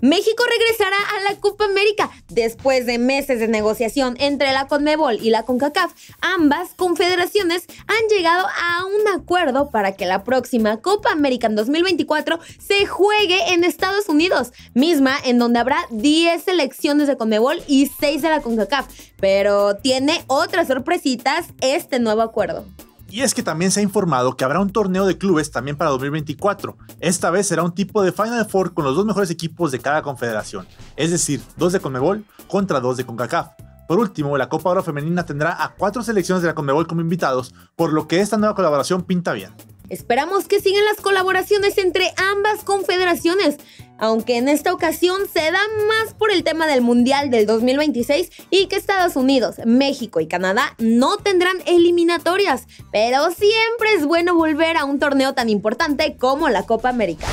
México regresará a la Copa América. Después de meses de negociación entre la CONMEBOL y la CONCACAF, ambas confederaciones han llegado a un acuerdo para que la próxima Copa América en 2024 se juegue en Estados Unidos, misma en donde habrá 10 selecciones de CONMEBOL y 6 de la CONCACAF. Pero tiene otras sorpresitas este nuevo acuerdo. Y es que también se ha informado que habrá un torneo de clubes también para 2024. Esta vez será un tipo de Final Four con los dos mejores equipos de cada confederación, es decir, dos de Conmebol contra dos de CONCACAF. Por último, la Copa Oro Femenina tendrá a cuatro selecciones de la Conmebol como invitados, por lo que esta nueva colaboración pinta bien. Esperamos que sigan las colaboraciones entre ambas confederaciones, aunque en esta ocasión se da más por el tema del Mundial del 2026 y que Estados Unidos, México y Canadá no tendrán eliminatorias, pero siempre es bueno volver a un torneo tan importante como la Copa América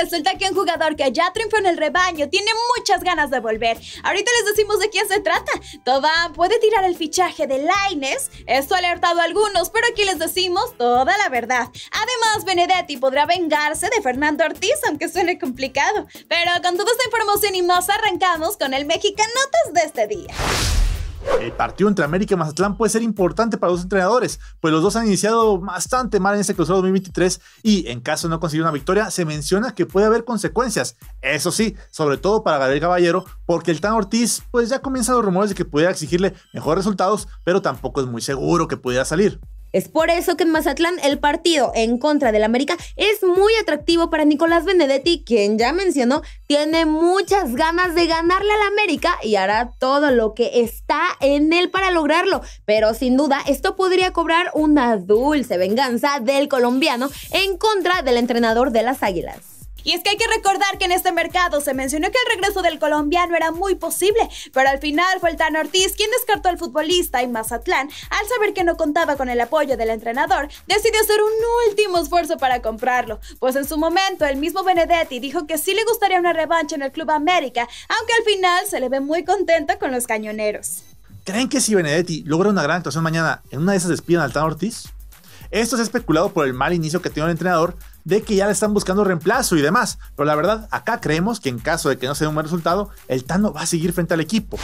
resulta que un jugador que ya triunfó en el rebaño tiene muchas ganas de volver. Ahorita les decimos de quién se trata. Tobán puede tirar el fichaje de Lines. Esto ha alertado a algunos, pero aquí les decimos toda la verdad. Además, Benedetti podrá vengarse de Fernando Ortiz, aunque suene complicado. Pero con toda esta información y más, arrancamos con el Mexicanotas de este día. El partido entre América y Mazatlán puede ser importante para los entrenadores, pues los dos han iniciado bastante mal en este cruzado 2023 y en caso de no conseguir una victoria, se menciona que puede haber consecuencias. Eso sí, sobre todo para Gabriel Caballero, porque el Tan Ortiz, pues ya comienzan los rumores de que pudiera exigirle mejores resultados, pero tampoco es muy seguro que pudiera salir. Es por eso que en Mazatlán el partido en contra del América es muy atractivo para Nicolás Benedetti, quien ya mencionó tiene muchas ganas de ganarle al América y hará todo lo que está en él para lograrlo. Pero sin duda, esto podría cobrar una dulce venganza del colombiano en contra del entrenador de las Águilas. Y es que hay que recordar que en este mercado se mencionó que el regreso del colombiano era muy posible, pero al final fue el Tan Ortiz quien descartó al futbolista y Mazatlán, al saber que no contaba con el apoyo del entrenador, decidió hacer un último esfuerzo para comprarlo, pues en su momento el mismo Benedetti dijo que sí le gustaría una revancha en el Club América, aunque al final se le ve muy contento con los cañoneros. ¿Creen que si Benedetti logra una gran actuación mañana, en una de esas despiden al Tano Ortiz? Esto se ha especulado por el mal inicio que tiene el entrenador, de que ya le están buscando reemplazo y demás. Pero la verdad, acá creemos que en caso de que no sea un buen resultado, el Tano va a seguir frente al equipo.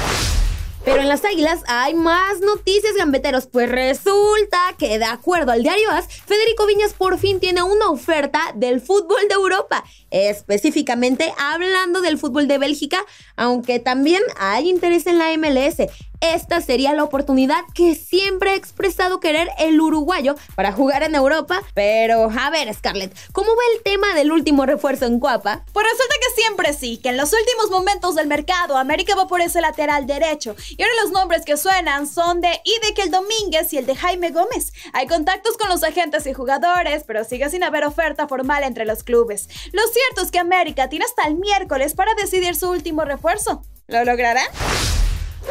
Pero en las águilas hay más noticias, gambeteros. Pues resulta que, de acuerdo al diario AS, Federico Viñas por fin tiene una oferta del fútbol de Europa. Específicamente hablando del fútbol de Bélgica, aunque también hay interés en la MLS. Esta sería la oportunidad que siempre ha expresado querer el uruguayo para jugar en Europa. Pero a ver, Scarlett, ¿cómo va el tema del último refuerzo en Cuapa? Pues resulta que siempre sí, que en los últimos momentos del mercado América va por ese lateral derecho. Y ahora los nombres que suenan son de Idekel Domínguez y el de Jaime Gómez. Hay contactos con los agentes y jugadores, pero sigue sin haber oferta formal entre los clubes. Lo cierto es que América tiene hasta el miércoles para decidir su último refuerzo. ¿Lo logrará?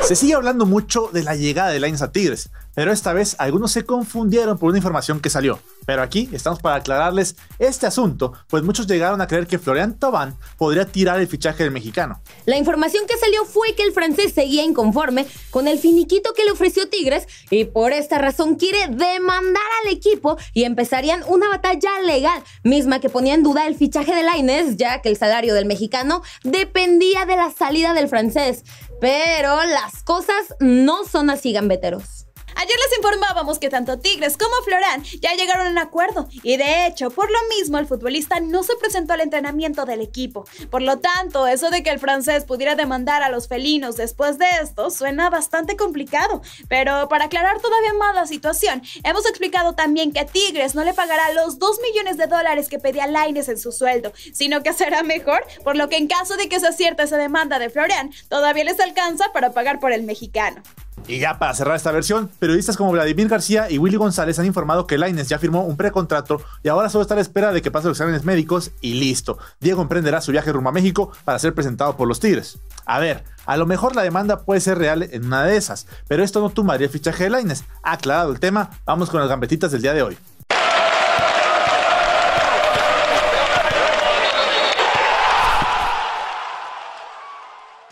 Se sigue hablando mucho de la llegada de Lines a Tigres, pero esta vez algunos se confundieron por una información que salió. Pero aquí estamos para aclararles este asunto, pues muchos llegaron a creer que Florian Tobán podría tirar el fichaje del mexicano. La información que salió fue que el francés seguía inconforme con el finiquito que le ofreció Tigres y por esta razón quiere demandar al equipo y empezarían una batalla legal, misma que ponía en duda el fichaje de Laines, ya que el salario del mexicano dependía de la salida del francés. Pero las cosas no son así, gambeteros. Ayer les informábamos que tanto Tigres como Florán ya llegaron a un acuerdo y de hecho, por lo mismo, el futbolista no se presentó al entrenamiento del equipo. Por lo tanto, eso de que el francés pudiera demandar a los felinos después de esto suena bastante complicado. Pero para aclarar todavía más la situación, hemos explicado también que Tigres no le pagará los 2 millones de dólares que pedía Laines en su sueldo, sino que será mejor, por lo que en caso de que se acierta esa demanda de Florian, todavía les alcanza para pagar por el mexicano. Y ya para cerrar esta versión, periodistas como Vladimir García y Willy González han informado que Laines ya firmó un precontrato y ahora solo está a la espera de que pase los exámenes médicos y listo. Diego emprenderá su viaje rumbo a México para ser presentado por los Tigres. A ver, a lo mejor la demanda puede ser real en una de esas, pero esto no tumbaría el fichaje de Laines. Aclarado el tema, vamos con las gambetitas del día de hoy.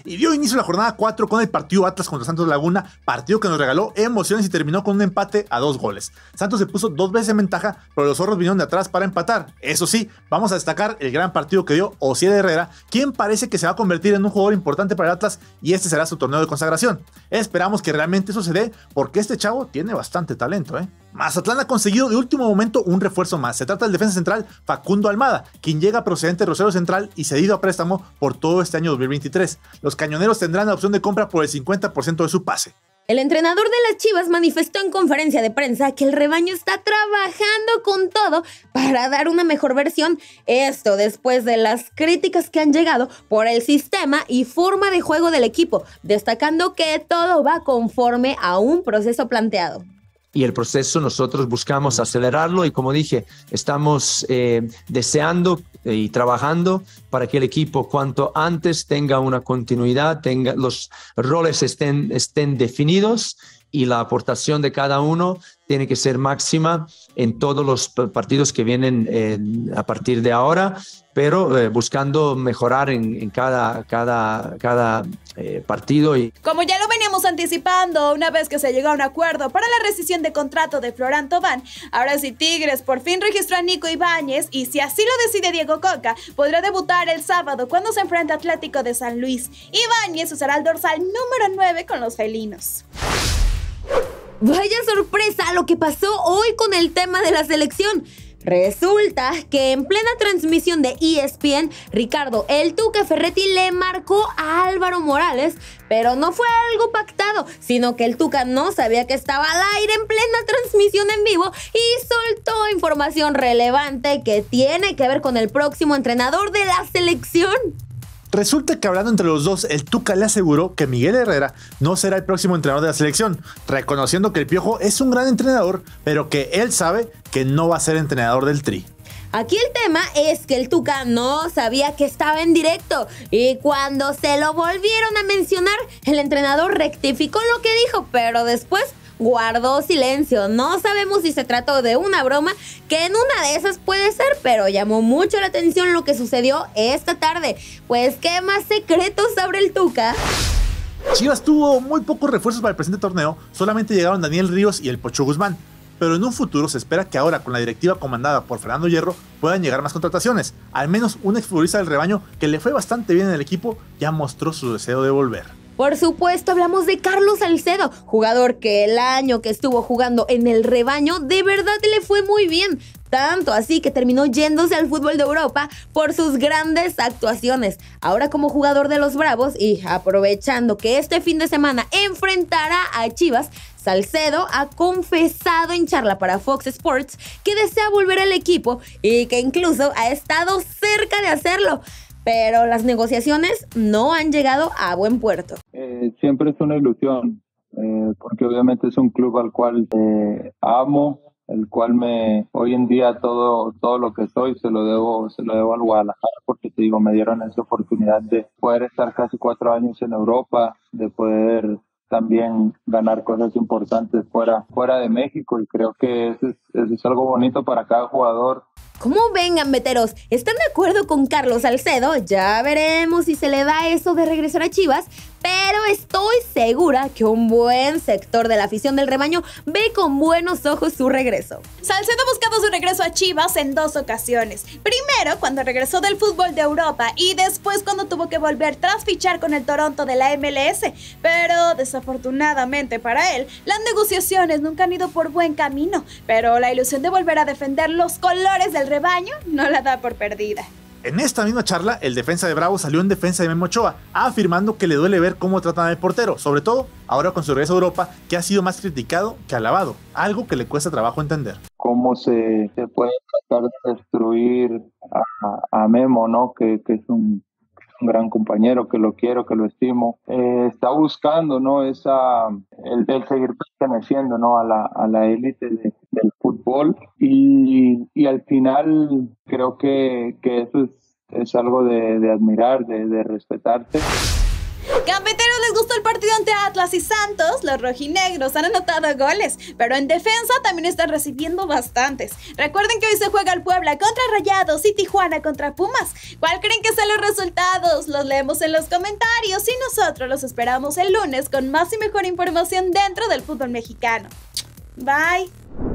y dio inicio la jornada 4 con el partido Atlas contra Santos Laguna, partido que nos regaló emociones y terminó con un empate a dos goles. Santos se puso dos veces en ventaja, pero los zorros vinieron de atrás para empatar. Eso sí, vamos a destacar el gran partido que dio Osiel Herrera, quien parece que se va a convertir en un jugador importante para el Atlas y este será su torneo de consagración. Esperamos que realmente eso se dé porque este chavo tiene bastante talento, ¿eh? Mazatlán ha conseguido de último momento un refuerzo más. Se trata del defensa central Facundo Almada, quien llega procedente de Rosario Central y cedido a préstamo por todo este año 2023. Los cañoneros tendrán la opción de compra por el 50% de su pase. El entrenador de las Chivas manifestó en conferencia de prensa que el rebaño está trabajando con todo para dar una mejor versión. Esto después de las críticas que han llegado por el sistema y forma de juego del equipo, destacando que todo va conforme a un proceso planteado. Y el proceso nosotros buscamos acelerarlo y como dije, estamos eh, deseando y trabajando para que el equipo cuanto antes tenga una continuidad, tenga, los roles estén, estén definidos y la aportación de cada uno tiene que ser máxima en todos los partidos que vienen eh, a partir de ahora, pero eh, buscando mejorar en, cada, cada, cada eh, partido. Y... Como ya lo veníamos anticipando, una vez que se llegó a un acuerdo para la rescisión de contrato de Florán Tobán, ahora sí Tigres por fin registró a Nico Ibáñez y si así lo decide Diego Coca, podrá debutar el sábado cuando se enfrenta Atlético de San Luis. Ibáñez usará el dorsal número 9 con los felinos. Vaya sorpresa lo que pasó hoy con el tema de la selección. Resulta que en plena transmisión de ESPN, Ricardo El Tuca Ferretti le marcó a Álvaro Morales, pero no fue algo pactado, sino que el Tuca no sabía que estaba al aire en plena transmisión en vivo y soltó información relevante que tiene que ver con el próximo entrenador de la selección. Resulta que hablando entre los dos, el Tuca le aseguró que Miguel Herrera no será el próximo entrenador de la selección, reconociendo que el Piojo es un gran entrenador, pero que él sabe que no va a ser entrenador del Tri. Aquí el tema es que el Tuca no sabía que estaba en directo y cuando se lo volvieron a mencionar, el entrenador rectificó lo que dijo, pero después guardó silencio. No sabemos si se trató de una broma, que en una de esas puede ser, pero llamó mucho la atención lo que sucedió esta tarde. Pues, ¿qué más secretos abre el Tuca? Chivas tuvo muy pocos refuerzos para el presente torneo, solamente llegaron Daniel Ríos y el Pocho Guzmán. Pero en un futuro se espera que ahora, con la directiva comandada por Fernando Hierro, puedan llegar más contrataciones. Al menos un exfutbolista del rebaño que le fue bastante bien en el equipo ya mostró su deseo de volver. Por supuesto, hablamos de Carlos Salcedo, jugador que el año que estuvo jugando en el rebaño de verdad le fue muy bien. Tanto así que terminó yéndose al fútbol de Europa por sus grandes actuaciones. Ahora como jugador de los Bravos y aprovechando que este fin de semana enfrentará a Chivas, Salcedo ha confesado en charla para Fox Sports que desea volver al equipo y que incluso ha estado cerca de hacerlo pero las negociaciones no han llegado a buen puerto. Eh, siempre es una ilusión, eh, porque obviamente es un club al cual eh, amo, el cual me hoy en día todo todo lo que soy se lo debo se lo debo al Guadalajara porque te digo me dieron esa oportunidad de poder estar casi cuatro años en Europa de poder también ganar cosas importantes fuera fuera de México y creo que es, eso es algo bonito para cada jugador ¿Cómo vengan, gambeteros? ¿Están de acuerdo con Carlos Salcedo? Ya veremos si se le da eso de regresar a Chivas, pero estoy segura que un buen sector de la afición del rebaño ve con buenos ojos su regreso. Salcedo ha buscado su regreso a Chivas en dos ocasiones. Primero, cuando regresó del fútbol de Europa y después cuando tuvo que volver tras fichar con el Toronto de la MLS. Pero desafortunadamente para él, las negociaciones nunca han ido por buen camino, pero la ilusión de volver a defender los colores del rebaño no la da por perdida. En esta misma charla, el defensa de Bravo salió en defensa de Memo Ochoa, afirmando que le duele ver cómo tratan al portero, sobre todo ahora con su regreso a Europa, que ha sido más criticado que alabado, algo que le cuesta trabajo entender. Cómo se, puede tratar de destruir a, Memo, ¿no? Que, es un, gran compañero, que lo quiero, que lo estimo. Eh, está buscando, ¿no? Esa, el, seguir perteneciendo, ¿no? A la élite a la de, el fútbol y, al final creo que, eso es, algo de, admirar, de, respetarte. Campeteros les gustó el partido ante Atlas y Santos, los rojinegros han anotado goles, pero en defensa también están recibiendo bastantes. Recuerden que hoy se juega el Puebla contra Rayados y Tijuana contra Pumas. ¿Cuál creen que sean los resultados? Los leemos en los comentarios y nosotros los esperamos el lunes con más y mejor información dentro del fútbol mexicano. Bye.